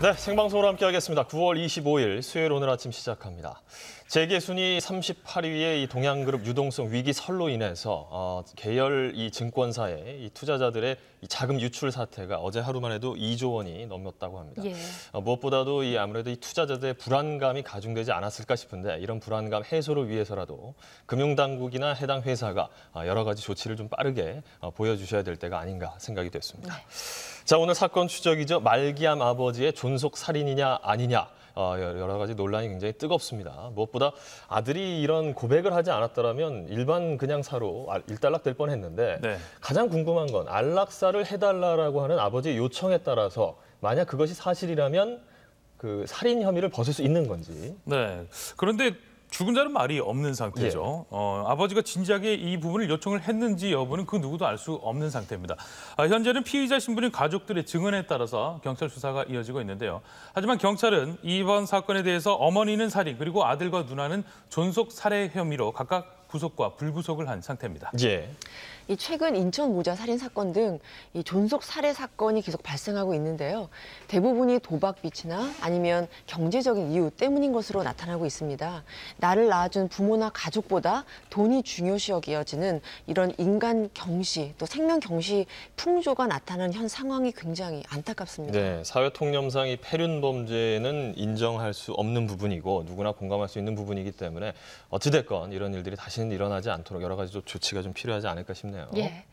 네, 생방송으로 함께하겠습니다. 9월 25일 수요일 오늘 아침 시작합니다. 재계 순위 38위의 이 동양그룹 유동성 위기 설로 인해서 어, 계열 이 증권사의 이 투자자들의 이 자금 유출 사태가 어제 하루만 해도 2조 원이 넘었다고 합니다. 예. 어, 무엇보다도 이 아무래도 이 투자자들의 불안감이 가중되지 않았을까 싶은데 이런 불안감 해소를 위해서라도 금융당국이나 해당 회사가 아, 여러 가지 조치를 좀 빠르게 어, 보여주셔야 될 때가 아닌가 생각이 됐습니다. 네. 자 오늘 사건 추적이죠. 말기암 아버지의 존속 살인이냐 아니냐 어, 여러 가지 논란이 굉장히 뜨겁습니다. 무엇보다 아들이 이런 고백을 하지 않았더라면 일반 그냥 사로 일단락 될 뻔했는데 네. 가장 궁금한 건 안락사를 해달라라고 하는 아버지의 요청에 따라서 만약 그것이 사실이라면 그 살인 혐의를 벗을 수 있는 건지. 네. 그런데 죽은 자는 말이 없는 상태죠. 예. 어, 아버지가 진지하게 이 부분을 요청을 했는지 여부는 그 누구도 알 수 없는 상태입니다. 아, 현재는 피의자 신분인 가족들의 증언에 따라서 경찰 수사가 이어지고 있는데요. 하지만 경찰은 이번 사건에 대해서 어머니는 살인 그리고 아들과 누나는 존속 살해 혐의로 각각 구속과 불구속을 한 상태입니다. 예. 이 최근 인천 모자 살인 사건 등이 존속 살해 사건이 계속 발생하고 있는데요. 대부분이 도박빚이나 아니면 경제적인 이유 때문인 것으로 나타나고 있습니다. 나를 낳아준 부모나 가족보다 돈이 중요시 여기어지는 이런 인간 경시 또 생명 경시 풍조가 나타나는현 상황이 굉장히 안타깝습니다. 네, 사회 통념상 이 폐륜 범죄는 인정할 수 없는 부분이고 누구나 공감할 수 있는 부분이기 때문에 어찌됐건 이런 일들이 다시 다시는 일어나지 않도록 여러 가지 조치가 좀 필요하지 않을까 싶네요. 예.